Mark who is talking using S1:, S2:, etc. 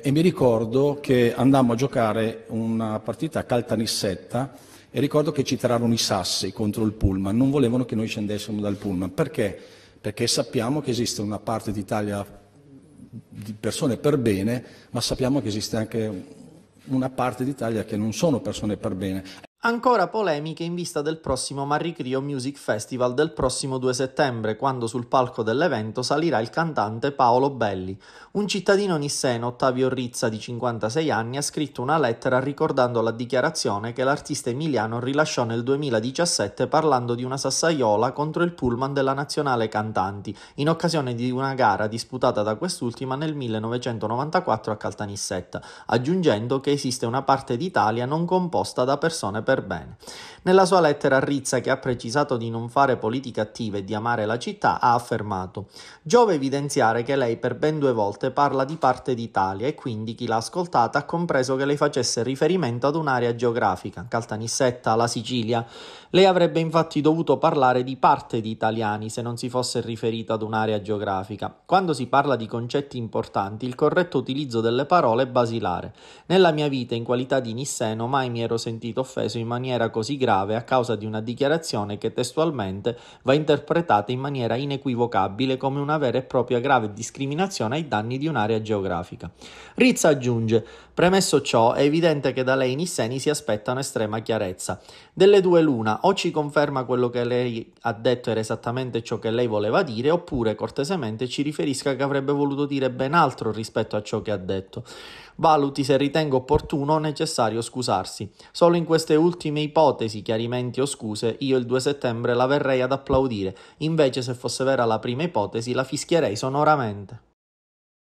S1: e mi ricordo che andammo a giocare una partita a Caltanissetta e ricordo che ci tirarono i sassi contro il pullman, non volevano che noi scendessimo dal pullman. Perché? Perché sappiamo che esiste una parte d'Italia di persone per bene, ma sappiamo che esiste anche una parte d'Italia che non sono persone per bene.
S2: Ancora polemiche in vista del prossimo Marricrio Music Festival del prossimo 2 settembre, quando sul palco dell'evento salirà il cantante Paolo Belli. Un cittadino nisseno, Ottavio Rizza, di 56 anni, ha scritto una lettera ricordando la dichiarazione che l'artista emiliano rilasciò nel 2017 parlando di una sassaiola contro il pullman della Nazionale Cantanti, in occasione di una gara disputata da quest'ultima nel 1994 a Caltanissetta, aggiungendo che esiste una parte d'Italia non composta da persone per per bene. Nella sua lettera Rizza, che ha precisato di non fare politica attiva e di amare la città, ha affermato «Giove evidenziare che lei per ben due volte parla di parte d'Italia e quindi chi l'ha ascoltata ha compreso che lei facesse riferimento ad un'area geografica, Caltanissetta, la Sicilia. Lei avrebbe infatti dovuto parlare di parte di italiani se non si fosse riferita ad un'area geografica. Quando si parla di concetti importanti, il corretto utilizzo delle parole è basilare. Nella mia vita in qualità di nisseno mai mi ero sentito offeso in maniera così grave grave a causa di una dichiarazione che testualmente va interpretata in maniera inequivocabile come una vera e propria grave discriminazione ai danni di un'area geografica. Rizza aggiunge, premesso ciò, è evidente che da lei in Isseni si aspetta un'estrema chiarezza. Delle due l'una, o ci conferma quello che lei ha detto era esattamente ciò che lei voleva dire, oppure cortesemente ci riferisca che avrebbe voluto dire ben altro rispetto a ciò che ha detto. Valuti se ritengo opportuno o necessario scusarsi. Solo in queste ultime ipotesi chiarimenti o scuse, io il 2 settembre la verrei ad applaudire, invece se fosse vera la prima ipotesi la fischierei sonoramente.